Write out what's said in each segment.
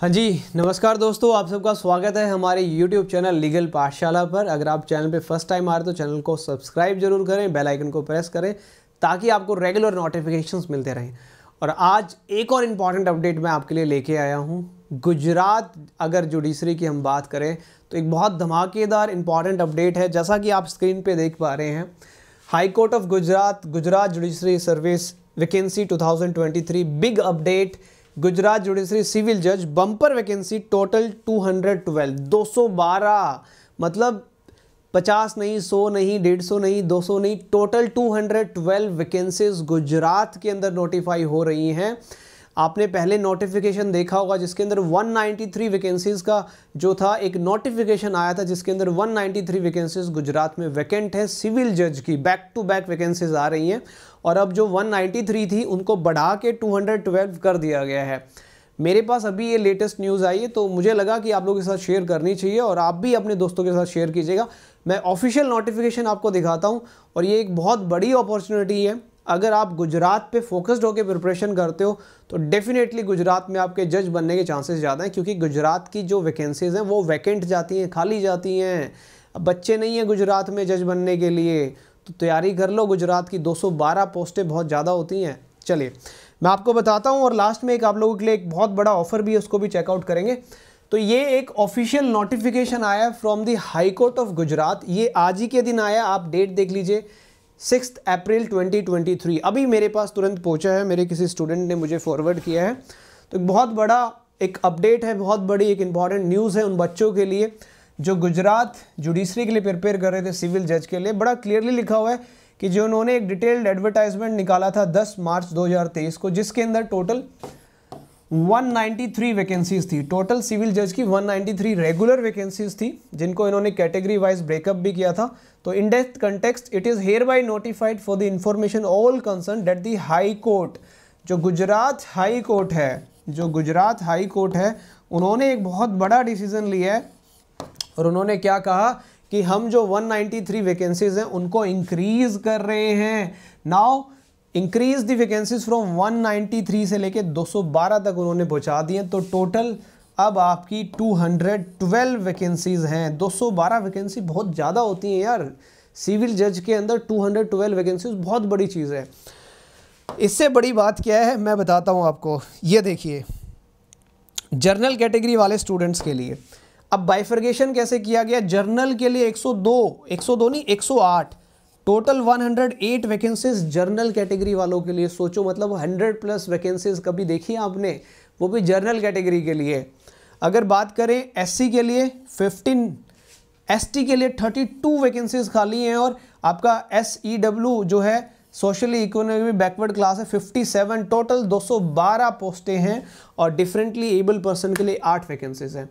हाँ जी नमस्कार दोस्तों आप सबका स्वागत है हमारे YouTube चैनल लीगल पाठशाला पर अगर आप चैनल पे फर्स्ट टाइम आ रहे तो चैनल को सब्सक्राइब जरूर करें बेल आइकन को प्रेस करें ताकि आपको रेगुलर नोटिफिकेशंस मिलते रहें और आज एक और इम्पॉर्टेंट अपडेट मैं आपके लिए लेके आया हूँ गुजरात अगर जुडिशरी की हम बात करें तो एक बहुत धमाकेदार इम्पॉर्टेंट अपडेट है जैसा कि आप स्क्रीन पर देख पा रहे हैं high court of Gujarat Gujarat judiciary service vacancy 2023 big update Gujarat judiciary civil जज बम्पर वैकेंसी टोटल 212 212 मतलब 50 नहीं 100 नहीं 150 नहीं 200 नहीं टोटल 212 वैकेंसीज गुजरात के अंदर नोटिफाई हो रही हैं आपने पहले नोटिफिकेशन देखा होगा जिसके अंदर 193 वैकेंसीज़ का जो था एक नोटिफिकेशन आया था जिसके अंदर 193 वैकेंसीज़ गुजरात में वैकेंट है सिविल जज की बैक टू बैक वैकेंसीज़ आ रही हैं और अब जो 193 थी उनको बढ़ा के 212 कर दिया गया है मेरे पास अभी ये लेटेस्ट न्यूज़ आई है तो मुझे लगा कि आप लोगों के साथ शेयर करनी चाहिए और आप भी अपने दोस्तों के साथ शेयर कीजिएगा मैं ऑफिशियल नोटिफिकेशन आपको दिखाता हूँ और ये एक बहुत बड़ी अपॉर्चुनिटी है अगर आप गुजरात पे फोकस्ड होकर प्रिपरेशन करते हो तो डेफिनेटली गुजरात में आपके जज बनने के चांसेस ज़्यादा हैं क्योंकि गुजरात की जो वैकेंसीज़ हैं वो वैकेंट जाती हैं खाली जाती हैं बच्चे नहीं हैं गुजरात में जज बनने के लिए तो तैयारी कर लो गुजरात की 212 पोस्टें बहुत ज़्यादा होती हैं चलिए मैं आपको बताता हूँ और लास्ट में एक आप लोगों के लिए एक बहुत बड़ा ऑफर भी है उसको भी चेकआउट करेंगे तो ये एक ऑफिशियल नोटिफिकेशन आया from the high court of Gujarat ये आज ही के दिन आया आप डेट देख लीजिए सिक्स अप्रैल 2023 अभी मेरे पास तुरंत पहुंचा है मेरे किसी स्टूडेंट ने मुझे फॉरवर्ड किया है तो बहुत बड़ा एक अपडेट है बहुत बड़ी एक इम्पॉर्टेंट न्यूज़ है उन बच्चों के लिए जो गुजरात जुडिशरी के लिए प्रिपेयर कर रहे थे सिविल जज के लिए बड़ा क्लियरली लिखा हुआ है कि जो उन्होंने एक डिटेल्ड एडवर्टाइजमेंट निकाला था 10 मार्च 2023 को जिसके अंदर टोटल 193 वैकेंसीज थी टोटल सिविल जज की 193 रेगुलर वैकेंसीज थी जिनको इन्होंने कैटेगरी वाइज ब्रेकअप भी किया था तो in this context it is hereby notified for the information all concern that the high court जो गुजरात हाई कोर्ट है जो गुजरात हाई कोर्ट है उन्होंने एक बहुत बड़ा डिसीजन लिया है और उन्होंने क्या कहा कि हम जो 193 वैकेंसीज हैं उनको इंक्रीज कर रहे हैं now increase the vacancies from 193 से लेके 212 तक उन्होंने पहुंचा दी तो टोटल अब आपकी 212 वैकेंसीज हैं 212 वैकेंसी बहुत ज़्यादा होती हैं यार सिविल जज के अंदर 212 वैकेंसीज बहुत बड़ी चीज़ है इससे बड़ी बात क्या है मैं बताता हूँ आपको ये देखिए जर्नल कैटेगरी वाले स्टूडेंट्स के लिए अब बाइफर्गेशन कैसे किया गया जर्नल के लिए 102 102 नहीं 108 टोटल 108 वैकेंसीज जर्नल कैटेगरी वालों के लिए सोचो मतलब 100 प्लस वैकेंसीज कभी देखी आपने वो भी जर्नल कैटेगरी के लिए अगर बात करें एससी के लिए 15 एसटी के लिए 32 वैकेंसीज खाली हैं और आपका एस e जो है सोशली इकोनॉमी बैकवर्ड क्लास है 57 टोटल 212 पोस्टें हैं और डिफरेंटली एबल पर्सन के लिए आठ वैकेंसीज हैं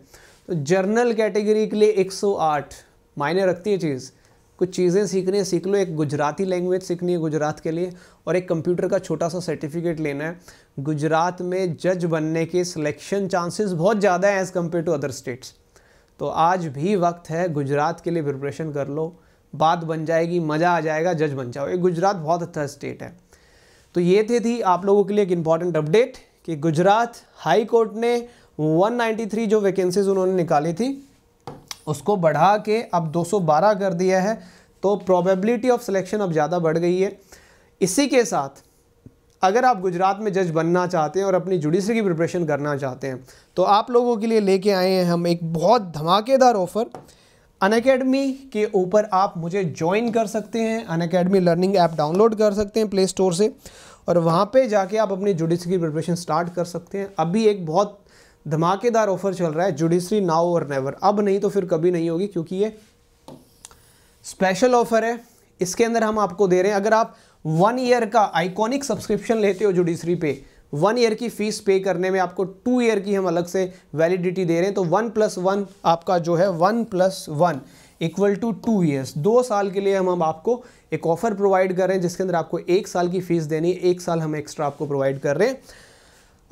तो जर्नल कैटेगरी के लिए 108 मायने रखती है चीज़ कुछ चीज़ें सीखनी है सीख लो एक गुजराती लैंग्वेज सीखनी है गुजरात के लिए और एक कंप्यूटर का छोटा सा सर्टिफिकेट लेना है गुजरात में जज बनने के सिलेक्शन चांसेस बहुत ज़्यादा हैं as compare to other states तो आज भी वक्त है गुजरात के लिए प्रिपरेशन कर लो बात बन जाएगी मज़ा आ जाएगा जज बन जाओ एक गुजरात बहुत अच्छा स्टेट है तो ये थे थी आप लोगों के लिए एक इम्पॉर्टेंट अपडेट कि गुजरात हाई कोर्ट ने 193 जो वैकेंसीज उन्होंने निकाली थी उसको बढ़ा के अब 212 कर दिया है तो प्रोबेबिलिटी ऑफ सिलेक्शन अब ज़्यादा बढ़ गई है इसी के साथ अगर आप गुजरात में जज बनना चाहते हैं और अपनी जुडिशरी की प्रिपरेशन करना चाहते हैं तो आप लोगों के लिए लेके आए हैं हम एक बहुत धमाकेदार ऑफ़र अन अकेडमी के ऊपर आप मुझे ज्वाइन कर सकते हैं Unacademy learning app download कर सकते हैं प्ले स्टोर से और वहाँ पे जाके आप अपनी जुडिशरी की प्रिपरेशन स्टार्ट कर सकते हैं अभी एक बहुत धमाकेदार ऑफर चल रहा है जुडिशरी नाउ और नेवर अब नहीं तो फिर कभी नहीं होगी क्योंकि ये स्पेशल ऑफर है इसके अंदर हम आपको दे रहे हैं अगर आप वन ईयर का आइकॉनिक सब्सक्रिप्शन लेते हो जुडिशरी पे वन ईयर की फ़ीस पे करने में आपको टू ईयर की हम अलग से वैलिडिटी दे रहे हैं तो वन प्लस वन आपका जो है one plus one equal to two years दो साल के लिए हम हम आपको एक ऑफ़र प्रोवाइड कर रहे हैं जिसके अंदर आपको एक साल की फ़ीस देनी है एक साल हम एक्स्ट्रा आपको प्रोवाइड कर रहे हैं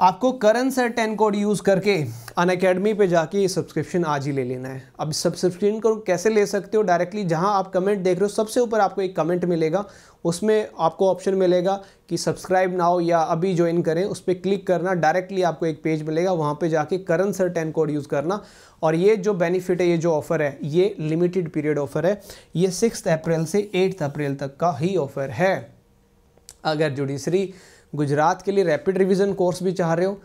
आपको Karan sir ten code use करके अन अकेडमी पर जाके ये सब्सक्रिप्शन आज ही ले लेना है अब सब्सक्रिप्शन को कैसे ले सकते हो डायरेक्टली जहाँ आप कमेंट देख रहे हो सबसे ऊपर आपको एक कमेंट मिलेगा उसमें आपको ऑप्शन मिलेगा कि सब्सक्राइब नाउ या अभी ज्वाइन करें उस पर क्लिक करना डायरेक्टली आपको एक पेज मिलेगा वहाँ पे जाके Karan sir ten code use करना और ये जो बेनिफिट है ये जो ऑफ़र है ये लिमिटेड पीरियड ऑफ़र है ये सिक्स अप्रैल से एट्थ अप्रैल तक का ही ऑफ़र है अगर जुडिशरी गुजरात के लिए रैपिड रिवीजन कोर्स भी चाह रहे हो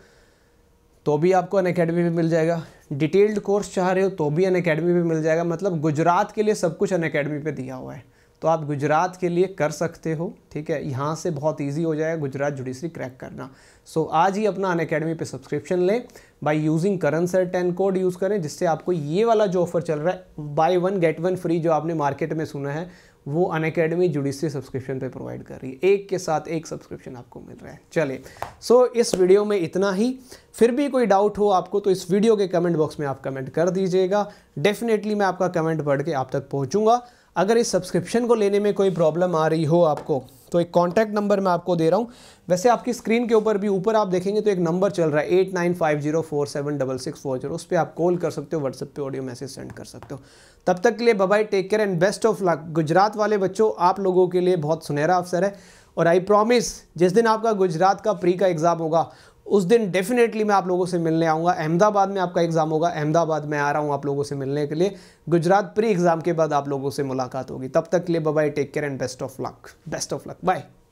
तो भी आपको अन अकेडमी मिल जाएगा डिटेल्ड कोर्स चाह रहे हो तो भी अन अकेडमी मिल जाएगा मतलब गुजरात के लिए सब कुछ अन अकेडमी पर दिया हुआ है तो आप गुजरात के लिए कर सकते हो ठीक है यहाँ से बहुत इजी हो जाएगा गुजरात जुडिशरी क्रैक करना सो so, आज ही अपना अन अकेडमी पर सब्सक्रिप्शन लें by using Karan sir ten code use करें जिससे आपको ये वाला जो ऑफर चल रहा है buy one get one free जो आपने मार्केट में सुना है वो अन अकेडमी जुडिशरी सब्सक्रिप्शन पे प्रोवाइड कर रही है एक के साथ एक सब्सक्रिप्शन आपको मिल रहा है चले सो so, इस वीडियो में इतना ही फिर भी कोई डाउट हो आपको तो इस वीडियो के कमेंट बॉक्स में आप कमेंट कर दीजिएगा डेफिनेटली मैं आपका कमेंट पढ़ के आप तक पहुँचूंगा अगर इस सब्सक्रिप्शन को लेने में कोई प्रॉब्लम आ रही हो आपको तो एक कॉन्टैक्ट नंबर मैं आपको दे रहा हूँ वैसे आपकी स्क्रीन के ऊपर भी ऊपर आप देखेंगे तो एक नंबर चल रहा है eight nine five zero four seven double six four zero उस पर आप कॉल कर सकते हो व्हाट्सएप पे ऑडियो मैसेज सेंड कर सकते हो तब तक के लिए bye bye take care and best of luck Gujarat वाले बच्चों आप लोगों के लिए बहुत सुनहरा अवसर है और आई प्रॉमिस जिस दिन आपका गुजरात का प्री का एग्ज़ाम होगा उस दिन डेफिनेटली मैं आप लोगों से मिलने आऊँगा अहमदाबाद में आपका एग्ज़ाम होगा अहमदाबाद में आ रहा हूँ आप लोगों से मिलने के लिए गुजरात प्री एग्ज़ाम के बाद आप लोगों से मुलाकात होगी तब तक के लिए bye take care and best of luck best of luck bye